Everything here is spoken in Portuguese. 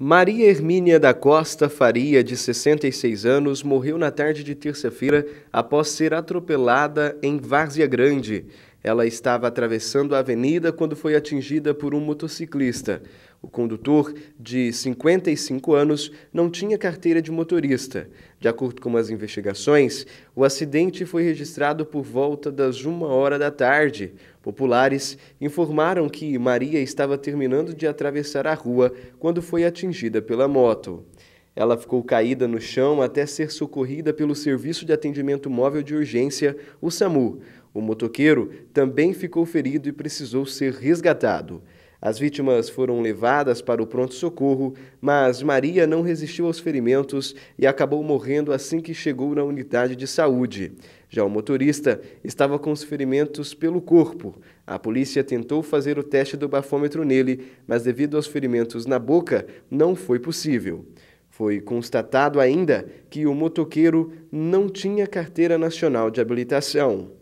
Maria Hermínia da Costa Faria, de 66 anos, morreu na tarde de terça-feira após ser atropelada em Várzea Grande. Ela estava atravessando a avenida quando foi atingida por um motociclista. O condutor, de 55 anos, não tinha carteira de motorista. De acordo com as investigações, o acidente foi registrado por volta das uma hora da tarde. Populares informaram que Maria estava terminando de atravessar a rua quando foi atingida pela moto. Ela ficou caída no chão até ser socorrida pelo Serviço de Atendimento Móvel de Urgência, o SAMU. O motoqueiro também ficou ferido e precisou ser resgatado. As vítimas foram levadas para o pronto-socorro, mas Maria não resistiu aos ferimentos e acabou morrendo assim que chegou na unidade de saúde. Já o motorista estava com os ferimentos pelo corpo. A polícia tentou fazer o teste do bafômetro nele, mas devido aos ferimentos na boca, não foi possível. Foi constatado ainda que o motoqueiro não tinha carteira nacional de habilitação.